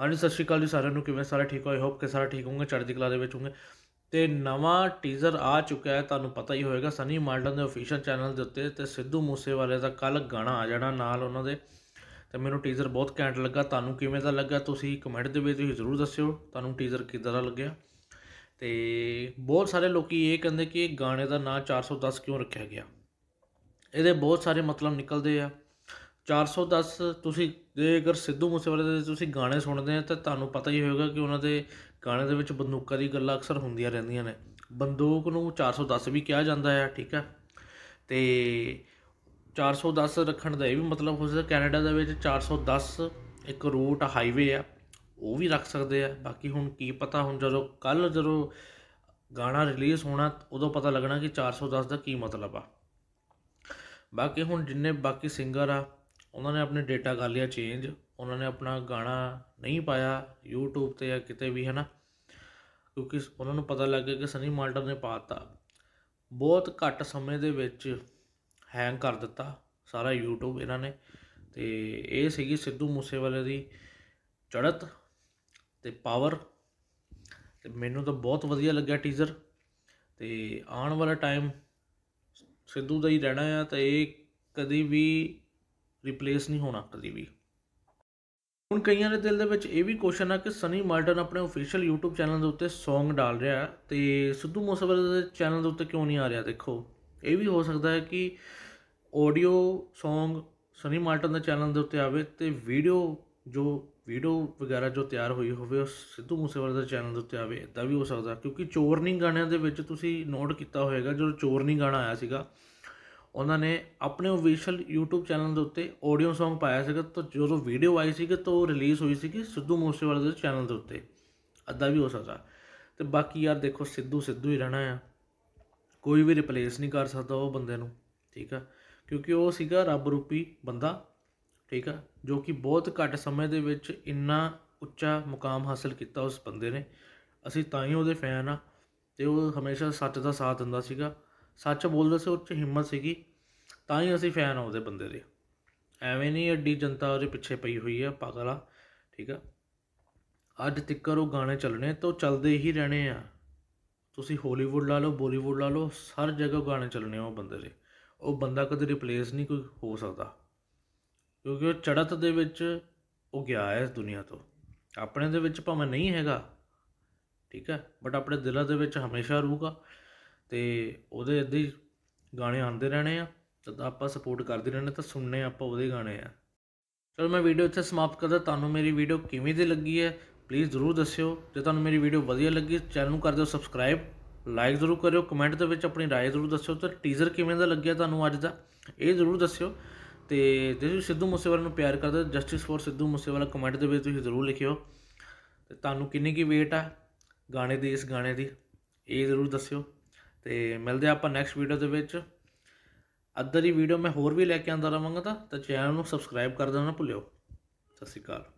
ਹਾਂਜੀ ਸਤਿ ਸ਼੍ਰੀ ਅਕਾਲ ਜੀ ਸਾਰਿਆਂ ਨੂੰ ਕਿਵੇਂ ਸਾਰੇ ਠੀਕ ਹੋ ਆਈ ਹੋਪ ਕਿ ਸਾਰੇ ਠੀਕ ਹੋਗੇ ਚੜ੍ਹਦੀ ਕਲਾ ਦੇ ਵਿੱਚ ਹੋਗੇ ਤੇ ਨਵਾਂ ਟੀਜ਼ਰ ਆ ਚੁੱਕਾ ਹੈ ਤੁਹਾਨੂੰ ਪਤਾ ਹੀ ਹੋਵੇਗਾ ਸਨੀ ਮਾਲਟਨ ਦੇ ਅਫੀਸ਼ੀਅਲ ਚੈਨਲ ਦੇ ਉੱਤੇ ਤੇ ਸਿੱਧੂ ਮੂਸੇਵਾਲੇ ਦਾ ਕੱਲ ਗਾਣਾ ਆ ਜਾਣਾ ਨਾਲ ਉਹਨਾਂ ਦੇ ਤੇ ਮੈਨੂੰ ਟੀਜ਼ਰ ਬਹੁਤ ਕੈਂਟ ਲੱਗਾ ਤੁਹਾਨੂੰ ਕਿਵੇਂ ਦਾ ਲੱਗਾ ਤੁਸੀਂ ਕਮੈਂਟ ਦੇ ਵਿੱਚ ਤੁਸੀਂ ਜ਼ਰੂਰ ਦੱਸਿਓ ਤੁਹਾਨੂੰ ਟੀਜ਼ਰ ਕਿਦਾਂ ਦਾ ਲੱਗਿਆ ਤੇ ਬਹੁਤ ਸਾਰੇ ਲੋਕੀ ਇਹ ਕਹਿੰਦੇ ਕਿ ਗਾਣੇ ਦਾ ਨਾਂ 410 ਕਿਉਂ ਰੱਖਿਆ ਗਿਆ ਇਹਦੇ ਬਹੁਤ ਸਾਰੇ ਮਤਲਬ ਨਿਕਲਦੇ ਆ 410 ਤੁਸੀਂ ਜੇਕਰ ਸਿੱਧੂ ਮੂਸੇਵਾਲੇ ਦੇ ਤੁਸੀਂ ਗਾਣੇ ਸੁਣਦੇ ਆ ਤਾਂ ਤੁਹਾਨੂੰ ਪਤਾ ਹੀ ਹੋਵੇਗਾ ਕਿ ਉਹਨਾਂ ਦੇ ਗਾਣੇ ਦੇ ਵਿੱਚ ਬੰਦੂਕਾਂ ਦੀ ਗੱਲਾਂ ਅਕਸਰ ਹੁੰਦੀਆਂ ਰਹਿੰਦੀਆਂ ਨੇ ਬੰਦੂਕ ਨੂੰ 410 ਵੀ ਕਿਹਾ ਜਾਂਦਾ ਹੈ ਠੀਕ ਹੈ ਤੇ 410 ਰੱਖਣ ਦਾ ਇਹ ਵੀ ਮਤਲਬ ਹੋ ਸਕਦਾ ਕੈਨੇਡਾ ਦੇ ਵਿੱਚ 410 ਇੱਕ ਰੂਟ ਹਾਈਵੇ ਆ ਉਹ ਵੀ ਰੱਖ ਸਕਦੇ ਆ ਬਾਕੀ ਹੁਣ ਕੀ ਪਤਾ ਹੁਣ ਜਦੋਂ ਕੱਲ ਜਦੋਂ ਗਾਣਾ ਰਿਲੀਜ਼ ਹੋਣਾ ਉਦੋਂ ਪਤਾ ਲੱਗਣਾ ਕਿ 410 ਦਾ ਕੀ ਮਤਲਬ ਆ ਬਾਕੀ ਹੁਣ ਜਿੰਨੇ ਬਾਕੀ ਸਿੰਗਰ ਆ ਉਹਨਾਂ ਨੇ ਆਪਣੇ ਡੇਟਾ ਕਰ ਲਿਆ ਚੇਂਜ ਉਹਨਾਂ ਨੇ ਆਪਣਾ ਗਾਣਾ ਨਹੀਂ ਪਾਇਆ YouTube ਤੇ ਜਾਂ ਕਿਤੇ ਵੀ ਹਨਾ ਕਿਉਂਕਿ ਉਹਨਾਂ ਨੂੰ ਪਤਾ ਲੱਗ ਗਿਆ ਕਿ ਸਨੀ ਮਾਲਟਰ ਨੇ ਪਾਤਾ ਬਹੁਤ ਘੱਟ ਸਮੇਂ ਦੇ ਵਿੱਚ ਹੈਂਗ ਕਰ ਦਿੱਤਾ ਸਾਰਾ YouTube ਇਹਨਾਂ ਨੇ ਤੇ ਇਹ ਸੀਗੀ ਸਿੱਧੂ ਮੂਸੇਵਾਲੇ ਦੀ ਚੜਤ ਤੇ ਪਾਵਰ ਤੇ ਮੈਨੂੰ ਤਾਂ ਬਹੁਤ ਵਧੀਆ ਲੱਗਿਆ ਟੀਜ਼ਰ ਤੇ ਆਉਣ ਵਾਲਾ ਟਾਈਮ ਸਿੱਧੂ ਦਾ ਹੀ ਰਹਿਣਾ ਆ ਤਾਂ ਇਹ ਕਦੀ ਵੀ ਰਿਪਲੇਸ ਨਹੀਂ ਹੋਣਾ ਕਦੀ ਵੀ ਹੁਣ ਕਈਆਂ ਦੇ ਦਿਲ ਦੇ ਵਿੱਚ ਇਹ ਵੀ ਕੁਐਸਚਨ ਆ ਕਿ ਸਨੀ ਮਾਲਟਨ ਆਪਣੇ ਅਫੀਸ਼ੀਅਲ YouTube ਚੈਨਲ ਦੇ ਉੱਤੇ Song ਡਾਲ ਰਿਹਾ ਤੇ ਸਿੱਧੂ ਮੂਸੇਵਾਲੇ ਦੇ ਚੈਨਲ ਦੇ ਉੱਤੇ ਕਿਉਂ ਨਹੀਂ ਆ ਰਿਹਾ ਦੇਖੋ ਇਹ ਵੀ ਹੋ ਸਕਦਾ ਹੈ ਕਿ ਆਡੀਓ Song ਸਨੀ ਮਾਲਟਨ ਦੇ ਚੈਨਲ ਦੇ ਉੱਤੇ ਆਵੇ ਤੇ ਵੀਡੀਓ ਜੋ ਵੀਡੀਓ ਵਗੈਰਾ ਜੋ ਤਿਆਰ ਹੋਈ ਹੋਵੇ ਉਹ ਸਿੱਧੂ ਮੂਸੇਵਾਲੇ ਦੇ ਚੈਨਲ ਦੇ ਉੱਤੇ ਆਵੇ ਇਦਾਂ ਵੀ ਹੋ ਸਕਦਾ ਕਿਉਂਕਿ ਚੋਰਨੀ ਗਾਣਿਆਂ ਦੇ ਵਿੱਚ ਤੁਸੀਂ ਨੋਟ ਕੀਤਾ ਹੋਵੇਗਾ ਜਦੋਂ ਚੋਰਨੀ ਗਾਣਾ ਆਇਆ ਸੀਗਾ ਉਹਨਾਂ ਨੇ ਆਪਣੇ ਅਫੀਸ਼ੀਅਲ YouTube ਚੈਨਲ ਦੇ ਉੱਤੇ ਆਡੀਓ Song ਪਾਇਆ ਸੀਗਾ ਤਾਂ ਜਦੋਂ ਵੀਡੀਓ ਆਈ ਸੀਗੀ ਤਾਂ ਉਹ ਰਿਲੀਜ਼ ਹੋਈ ਸੀਗੀ ਸਿੱਧੂ ਮੂਸੇਵਾਲੇ ਦੇ ਚੈਨਲ ਦੇ ਉੱਤੇ ਅੱਧਾ ਵੀ ਹੋ ਸਕਦਾ ਤੇ ਬਾਕੀ ਯਾਰ ਦੇਖੋ ਸਿੱਧੂ ਸਿੱਧੂ ਹੀ ਰਹਿਣਾ ਆ ਕੋਈ ਵੀ ਰਿਪਲੇਸ ਨਹੀਂ ਕਰ ਸਕਦਾ ਉਹ ਬੰਦੇ ਨੂੰ ਠੀਕ ਆ ਕਿਉਂਕਿ ਉਹ ਸੀਗਾ ਰੱਬ ਰੂਪੀ ਬੰਦਾ ਠੀਕ ਆ ਜੋ ਕਿ ਬਹੁਤ ਘੱਟ ਸਮੇਂ ਦੇ ਵਿੱਚ ਇੰਨਾ ਉੱਚਾ ਮੁਕਾਮ ਹਾਸਲ ਕੀਤਾ ਉਸ ਬੰਦੇ ਨੇ ਅਸੀਂ ਤਾਂ ਹੀ ਉਹਦੇ ਫੈਨ ਆ ਤੇ ਉਹ ਹਮੇਸ਼ਾ ਸੱਚ ਦਾ ਸਾਥ ਦਿੰਦਾ ਸੀਗਾ ਸੱਚ ਬੋਲਦਾ ਸੀ ਉਹ ਚ ਹਿੰਮਤ ਸੀਗੀ ਤਾਂ ਹੀ ਅਸੀਂ ਫੈਨ ਆ ਉਹਦੇ ਬੰਦੇ ਦੇ ਐਵੇਂ ਨਹੀਂ ਐਡੀ ਜਨਤਾ ਉਹਦੇ ਪਿੱਛੇ ਪਈ ਹੋਈ ਆ ਪਾਗਲ ਆ ਠੀਕ ਆ ਅੱਜ ਤੱਕਰ ਉਹ ਗਾਣੇ ਚੱਲਣੇ ਤਾਂ ਚੱਲਦੇ ਹੀ ਰਹਿਣੇ ਆ ਤੁਸੀਂ ਹਾਲੀਵੁੱਡ ਲਾ ਲਓ ਬਾਲੀਵੁੱਡ ਲਾ ਲਓ ਹਰ ਜਗ੍ਹਾ ਗਾਣੇ ਚੱਲਣੇ ਆ ਉਹ ਬੰਦੇ ਦੇ ਉਹ ਬੰਦਾ ਕਦੇ ਰਿਪਲੇਸ ਨਹੀਂ ਕੋਈ ਹੋ ਸਕਦਾ ਕਿਉਂਕਿ ਉਹ ਚੜਤ ਦੇ ਵਿੱਚ ਉਹ ਗਿਆ ਹੈ ਇਸ ਦੁਨੀਆ ਤੋਂ ਆਪਣੇ ਦੇ ਵਿੱਚ ਭਾਵੇਂ ਨਹੀਂ ਹੈਗਾ ਠੀਕ ਹੈ ਬਟ ਆਪਣੇ ਦਿਲਾਂ ਦੇ ਵਿੱਚ ਹਮੇਸ਼ਾ ਰਹੂਗਾ ਤੇ ਉਹਦੇ ਇਦਾਂ ਹੀ ਗਾਣੇ ਆਉਂਦੇ ਰਹਿਣੇ ਆ ਜਦ ਆਪਾਂ ਸਪੋਰਟ ਕਰਦੇ ਰਹਿੰਦੇ ਤਾਂ ਸੁਣਨੇ ਆਪਾਂ ਉਹਦੇ ਗਾਣੇ ਆ ਚਲੋ ਮੈਂ ਵੀਡੀਓ ਇੱਥੇ ਸਮਾਪਤ ਕਰਦਾ ਤੁਹਾਨੂੰ ਮੇਰੀ ਵੀਡੀਓ ਕਿਵੇਂ ਦੀ ਲੱਗੀ ਹੈ ਪਲੀਜ਼ ਜ਼ਰੂਰ ਦੱਸਿਓ ਜੇ ਤੁਹਾਨੂੰ ਮੇਰੀ ਵੀਡੀਓ ਵਧੀਆ ਲੱਗੀ ਚੈਨਲ ਨੂੰ ਕਰ ਦਿਓ ਸਬਸਕ੍ਰਾਈਬ ਲਾਈਕ ਜ਼ਰੂਰ ਕਰਿਓ ਕਮੈਂਟ ਦੇ ਵਿੱਚ ਆਪਣੀ رائے ਜ਼ਰੂਰ ਦੱਸਿਓ ਤੇ ਟੀਜ਼ਰ ਕਿਵੇਂ ਦਾ ਲੱਗਿਆ ਤੁਹਾਨੂੰ ਅੱਜ ਦਾ ਇਹ ਜ਼ਰੂਰ ਦੱਸਿਓ ਤੇ ਜੇ ਤੁਸੀਂ ਸਿੱਧੂ ਮੂਸੇਵਾਲਾ ਨੂੰ ਪਿਆਰ ਕਰਦੇ ਹੋ justice for Sidhu Moosewala comment ਦੇ ਵਿੱਚ ਤੁਸੀਂ ਜ਼ਰੂਰ ਲਿਖਿਓ ਤੇ ਤੁਹਾਨੂੰ ਕਿੰਨੀ ਕੀ ਵੇਟ ਆ ਗਾਣੇ ਦੀ ਇਸ ਗਾਣੇ ਦੀ ਇਹ ਜ਼ਰੂਰ ਦੱਸਿਓ ਤੇ ਮਿਲਦੇ ਆਪਾਂ ਨੈਕਸਟ ਵੀਡੀਓ ਦੇ ਵਿੱਚ ਅੱਧਰੀ ਵੀਡੀਓ ਮੈਂ ਹੋਰ ਵੀ ਲੈ ਕੇ ਆਂਦਾ ਰਵਾਂਗਾ ਤਾਂ ਚੈਨਲ ਨੂੰ ਸਬਸਕ੍ਰਾਈਬ ਕਰ ਦੇਣਾ ਨਾ ਭੁੱਲਿਓ ਸਤਿ ਸ਼੍ਰੀ ਅਕਾਲ